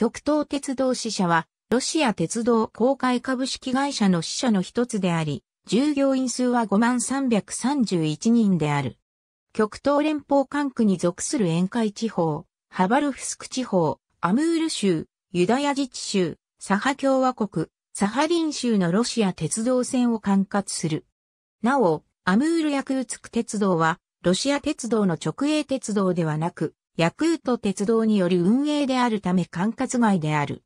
極東鉄道支社は、ロシア鉄道公開株式会社の支社の一つであり、従業員数は5331人である。極東連邦管区に属する沿海地方、ハバルフスク地方、アムール州、ユダヤ自治州、サハ共和国、サハリン州のロシア鉄道線を管轄する。なお、アムールヤクーツク鉄道は、ロシア鉄道の直営鉄道ではなく、ヤクート鉄道による運営であるため管轄外である。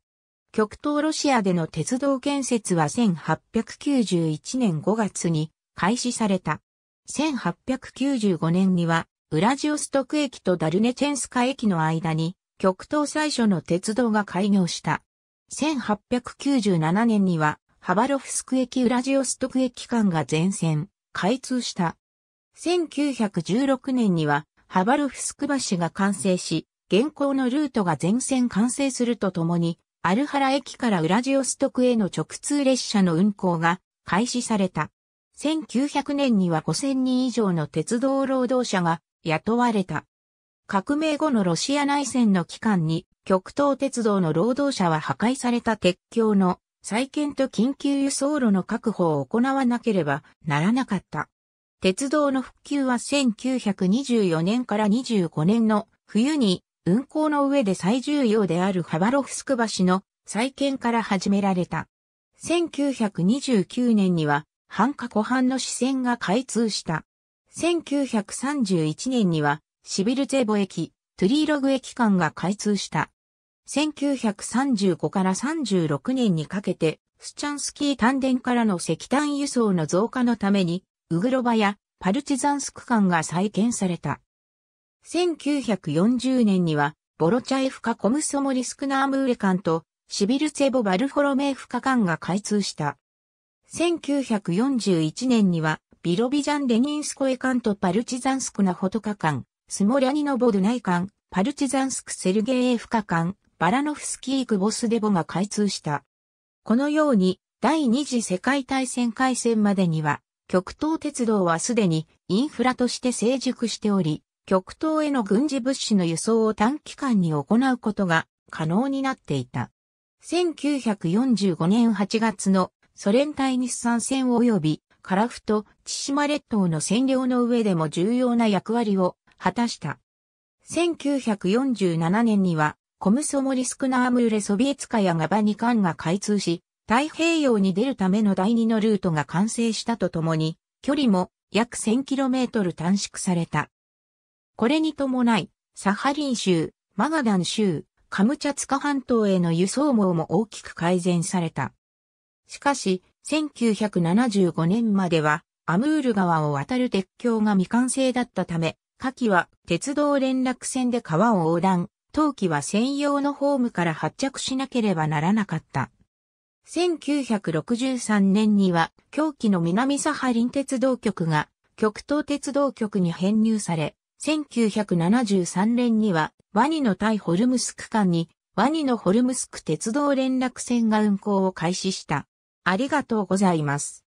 極東ロシアでの鉄道建設は1891年5月に開始された。1895年には、ウラジオストク駅とダルネチェンスカ駅の間に、極東最初の鉄道が開業した。1897年には、ハバロフスク駅ウラジオストク駅間が全線、開通した。1916年には、ハバルフスク橋が完成し、現行のルートが全線完成するとともに、アルハラ駅からウラジオストクへの直通列車の運行が開始された。1900年には5000人以上の鉄道労働者が雇われた。革命後のロシア内戦の期間に極東鉄道の労働者は破壊された鉄橋の再建と緊急輸送路の確保を行わなければならなかった。鉄道の復旧は1924年から25年の冬に運行の上で最重要であるハバロフスク橋の再建から始められた。1929年には半過湖畔の支線が開通した。1931年にはシビルゼボ駅、トゥリーログ駅間が開通した。1935から36年にかけて、スチャンスキー丹田からの石炭輸送の増加のために、ウグロバやパルチザンスク間が再建された。1940年には、ボロチャエフカコムソモリスクナームーレ間と、シビルツェボ・バルフォロメーフカ間が開通した。1941年には、ビロビジャン・デニンスコエ間とパルチザンスクナホトカ間、スモリャニノボドナイ間、パルチザンスク・セルゲエフカ間、バラノフスキー・クボスデボが開通した。このように、第二次世界大戦開戦までには、極東鉄道はすでにインフラとして成熟しており、極東への軍事物資の輸送を短期間に行うことが可能になっていた。1945年8月のソ連対日産戦及びカラト・チ千島列島の占領の上でも重要な役割を果たした。1947年にはコムソモリスクナームーレソビエツカやガバニカンが開通し、太平洋に出るための第二のルートが完成したとともに、距離も約 1000km 短縮された。これに伴い、サハリン州、マガダン州、カムチャツカ半島への輸送網も大きく改善された。しかし、1975年までは、アムール川を渡る鉄橋が未完成だったため、夏季は鉄道連絡船で川を横断、冬季は専用のホームから発着しなければならなかった。1963年には、狂気の南サハリン鉄道局が、極東鉄道局に編入され、1973年には、ワニの対ホルムスク間に、ワニのホルムスク鉄道連絡船が運行を開始した。ありがとうございます。